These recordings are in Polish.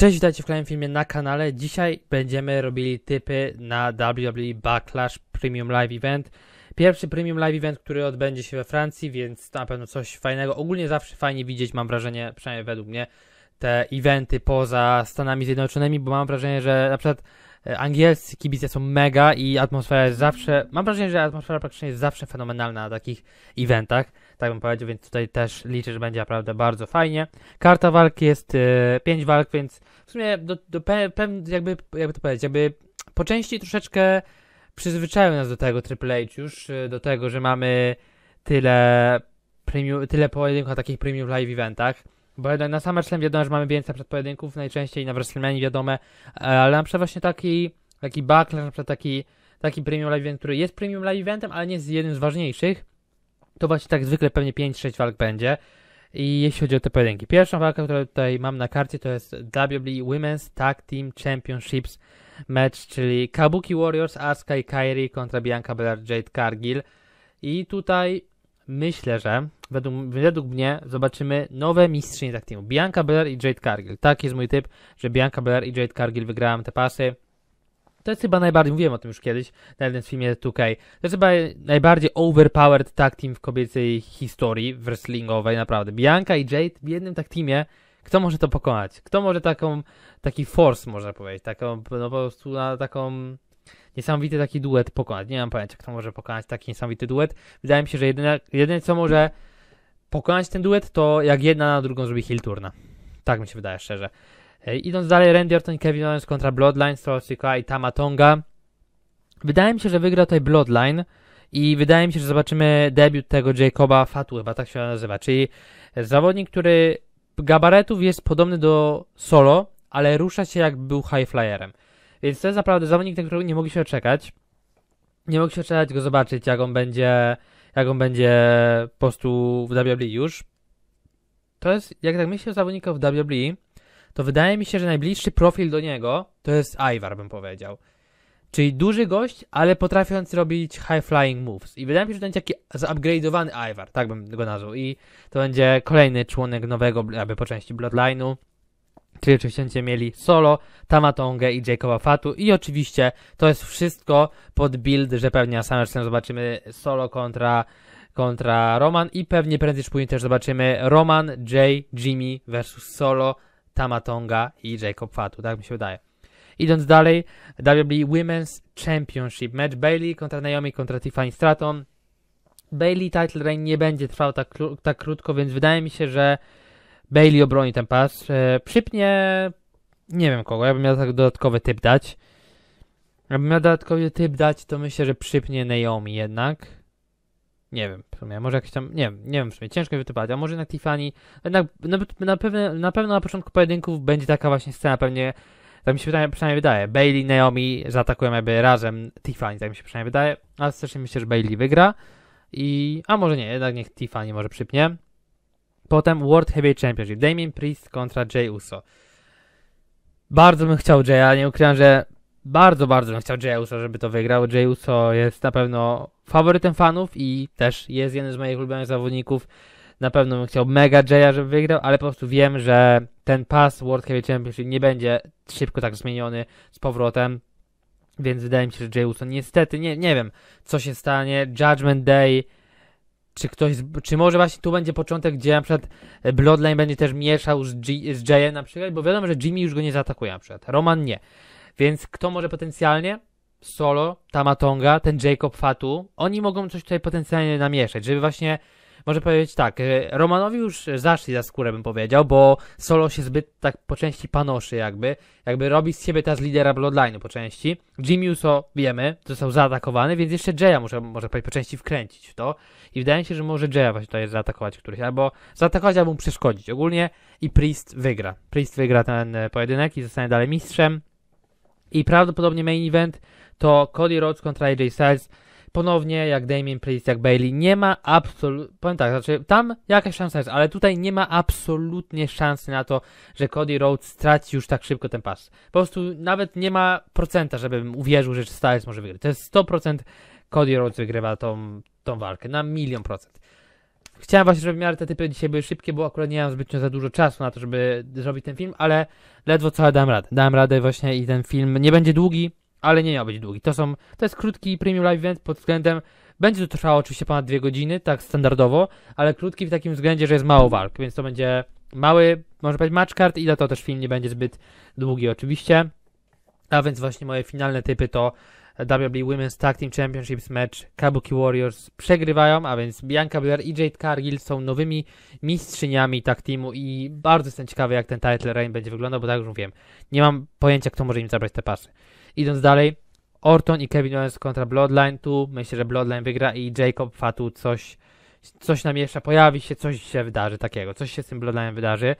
Cześć, witajcie w kolejnym filmie na kanale. Dzisiaj będziemy robili typy na WWE Backlash Premium Live Event. Pierwszy Premium Live Event, który odbędzie się we Francji, więc na pewno coś fajnego. Ogólnie zawsze fajnie widzieć, mam wrażenie, przynajmniej według mnie, te eventy poza Stanami Zjednoczonymi, bo mam wrażenie, że na przykład e, angielscy kibice są mega i atmosfera jest zawsze, mam wrażenie, że atmosfera praktycznie jest zawsze fenomenalna na takich eventach tak bym powiedział, więc tutaj też liczę, że będzie naprawdę bardzo fajnie. Karta walki jest 5 e, walk, więc w sumie do, do pe, pe, jakby, jakby to powiedzieć, jakby po części troszeczkę przyzwyczają nas do tego Triple H już, e, do tego, że mamy tyle, premium, tyle pojedynków na takich premium live eventach. Bo na samym SummerSlam wiadomo, że mamy więcej przedpojedynków, najczęściej na WrestleMania wiadome, ale na przykład właśnie taki, taki backlash, na przykład taki, taki premium live event, który jest premium live eventem, ale nie jest jednym z ważniejszych, to właśnie tak zwykle pewnie 5-6 walk będzie. I jeśli chodzi o te pojedynki, pierwszą walkę, którą tutaj mam na karcie, to jest WWE Women's Tag Team Championships match, czyli Kabuki Warriors, Asuka i Kairi kontra Bianca Belair, Jade Cargill. I tutaj myślę, że według, według mnie zobaczymy nowe mistrzynie tag teamu. Bianca Belair i Jade Cargill. Tak jest mój typ, że Bianca Belair i Jade Cargill wygrałem te pasy. To jest chyba najbardziej, mówiłem o tym już kiedyś na jednym z filmie 2K, to jest chyba najbardziej overpowered tag team w kobiecej historii wrestlingowej, naprawdę. Bianca i Jade w jednym tag teamie, kto może to pokonać? Kto może taką, taki force, można powiedzieć, taką, no po prostu na taką niesamowity taki duet pokonać. Nie mam pojęcia, kto może pokonać taki niesamowity duet. Wydaje mi się, że jedyne, jedyne co może pokonać ten duet, to jak jedna na drugą zrobi heel turna. Tak mi się wydaje szczerze. E, idąc dalej, Randy Orton Kevin Owens kontra Bloodline, Stroll i Tama Tonga. Wydaje mi się, że wygra tutaj Bloodline i wydaje mi się, że zobaczymy debiut tego Jacoba Fatu, chyba tak się nazywa, czyli zawodnik, który gabaretów jest podobny do Solo, ale rusza się jak był high flyerem. Więc to jest naprawdę zawodnik, na którego nie mogli się czekać. Nie mogli się czekać go zobaczyć, jak on będzie, jak on będzie po prostu w WWE już. To jest, jak tak myślę o w WWE, to wydaje mi się, że najbliższy profil do niego to jest Ivar, bym powiedział. Czyli duży gość, ale potrafiąc robić high flying moves. I wydaje mi się, że to będzie taki zupgrade'owany Ivar, tak bym go nazwał. I to będzie kolejny członek nowego, aby po części Bloodline'u. Czyli oczywiście będziecie mieli Solo, Tamatongę i Jacoba Fatu. I oczywiście to jest wszystko pod build, że pewnie na samym zobaczymy Solo kontra kontra Roman i pewnie prędzej czy później też zobaczymy Roman, Jay, Jimmy versus Solo Tama Tonga i Jacob Fatu, tak mi się wydaje. Idąc dalej, WWE Women's Championship. Match Bailey kontra Naomi kontra Tiffany Stratton. Bailey title reign nie będzie trwał tak, tak krótko, więc wydaje mi się, że Bailey obroni ten pas. E, przypnie, nie wiem kogo, ja bym miał tak dodatkowy typ dać. Jakbym miał dodatkowy typ dać, to myślę, że przypnie Naomi jednak. Nie wiem, w sumie, może jakieś tam, nie wiem, nie wiem w sumie, ciężko wytypować, a może jednak Tiffany, na, na, na, pewne, na pewno na początku pojedynków będzie taka właśnie scena, pewnie, tak mi się wydaje, przynajmniej wydaje, Bailey, Naomi zaatakują jakby razem Tiffany, tak mi się przynajmniej wydaje, ale strasznie myślę, że Bailey wygra i, a może nie, jednak niech Tiffany może przypnie. Potem World Heavy Championship, Damien Priest kontra Jay Uso. Bardzo bym chciał Jay, ale nie ukrywam, że bardzo, bardzo bym chciał Jey żeby to wygrał. Jey jest na pewno faworytem fanów i też jest jeden z moich ulubionych zawodników. Na pewno bym chciał mega Jaya, żeby wygrał, ale po prostu wiem, że ten pas World Heavy Championship nie będzie szybko tak zmieniony z powrotem. Więc wydaje mi się, że Jey niestety, nie, nie wiem, co się stanie. Judgment Day czy ktoś, czy może właśnie tu będzie początek, gdzie na przykład Bloodline będzie też mieszał z, G, z Jayem na przykład, bo wiadomo, że Jimmy już go nie zaatakuje na przykład, Roman nie. Więc kto może potencjalnie? Solo, Tamatonga, ten Jacob Fatu. Oni mogą coś tutaj potencjalnie namieszać, żeby właśnie może powiedzieć tak, Romanowi już zaszli za skórę, bym powiedział, bo Solo się zbyt tak po części panoszy jakby, jakby robi z siebie teraz lidera Bloodline'u po części. Jimmy Uso, wiemy, został zaatakowany, więc jeszcze Jaya muszę, może po części wkręcić w to i wydaje mi się, że może Jaya właśnie tutaj zaatakować któryś, albo zaatakować, albo mu przeszkodzić. Ogólnie i Priest wygra. Priest wygra ten e, pojedynek i zostanie dalej mistrzem. I prawdopodobnie main event to Cody Rhodes kontra AJ Styles. Ponownie jak Damien Priest, jak Bailey, nie ma absolutnie, powiem tak, znaczy tam jakaś szansa jest, ale tutaj nie ma absolutnie szansy na to, że Cody Rhodes straci już tak szybko ten pas. Po prostu nawet nie ma procenta, żebym uwierzył, że Styles może wygrać. To jest 100% Cody Rhodes wygrywa tą, tą walkę, na milion procent. Chciałem właśnie, żeby miarę te typy dzisiaj były szybkie, bo akurat nie miałem zbytnio za dużo czasu na to, żeby zrobić ten film, ale ledwo co dałem radę. Dałem radę właśnie i ten film nie będzie długi, ale nie miał być długi. To są, to jest krótki premium live event pod względem, będzie to trwało oczywiście ponad dwie godziny, tak standardowo, ale krótki w takim względzie, że jest mało walk, więc to będzie mały, może powiedzieć match card i dlatego też film nie będzie zbyt długi oczywiście. A więc właśnie moje finalne typy to WWE Women's Tag Team Championships match Kabuki Warriors przegrywają, a więc Bianca Belair i Jade Cargill są nowymi mistrzyniami tag teamu i bardzo jestem ciekawy jak ten title reign będzie wyglądał, bo tak już mówiłem, nie mam pojęcia kto może im zabrać te pasy. Idąc dalej, Orton i Kevin Owens kontra Bloodline, tu myślę, że Bloodline wygra i Jacob Fatu coś, coś namiesza, pojawi się, coś się wydarzy takiego, coś się z tym Bloodline wydarzy.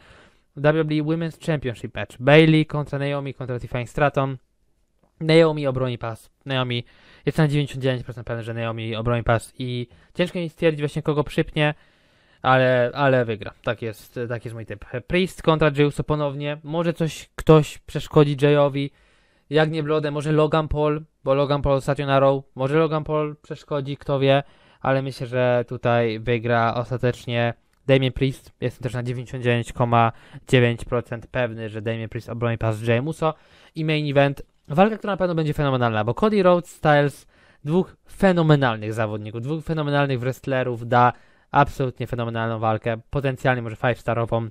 WWE Women's Championship match, Bailey kontra Naomi kontra Tiffany Stratton, Naomi obroni pas. Naomi, jestem na 99% pewny, że Naomi obroni pas i ciężko mi stwierdzić właśnie kogo przypnie, ale, ale wygra. Tak jest, tak jest mój typ. Priest kontra Jayuso ponownie. Może coś, ktoś przeszkodzi Jayowi. Jak nie Blodę, może Logan Paul, bo Logan Paul ostatnio na row. Może Logan Paul przeszkodzi, kto wie, ale myślę, że tutaj wygra ostatecznie Damien Priest. Jestem też na 99,9% pewny, że Damien Priest obroni pas Jayuso I main event walka, która na pewno będzie fenomenalna, bo Cody Rhodes, Styles, dwóch fenomenalnych zawodników, dwóch fenomenalnych wrestlerów da absolutnie fenomenalną walkę, potencjalnie może five starową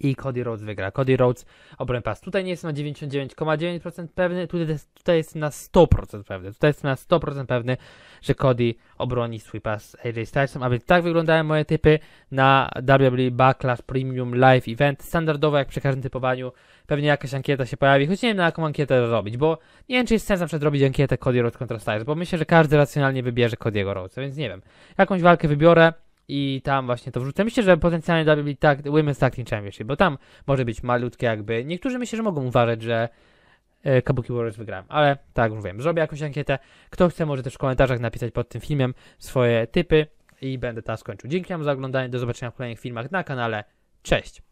i Cody Rhodes wygra. Cody Rhodes obroń pas. Tutaj nie jest na 99,9% pewny, tutaj tutaj jest na 100% pewny. Tutaj jest na 100% pewny, że Cody obroni swój pas AJ Stylesem, aby tak wyglądały moje typy na WWE Backlash Premium Live Event. Standardowo jak przy każdym typowaniu, pewnie jakaś ankieta się pojawi, choć nie wiem na jaką ankietę robić, bo nie wiem czy jest sens na przykład robić ankietę Cody Rhodes kontra Styles, bo myślę, że każdy racjonalnie wybierze Cody'ego Rhodesa, więc nie wiem. Jakąś walkę wybiorę, i tam właśnie to wrzucę. Myślę, że potencjalnie WWE tak, Women's Tag Team Championship, bo tam może być malutkie jakby. Niektórzy myślę, że mogą uważać, że e, Kabuki Warriors wygrałem, ale tak już mówiłem, zrobię jakąś ankietę. Kto chce może też w komentarzach napisać pod tym filmem swoje typy i będę tam skończył. Dzięki wam za oglądanie, do zobaczenia w kolejnych filmach na kanale. Cześć!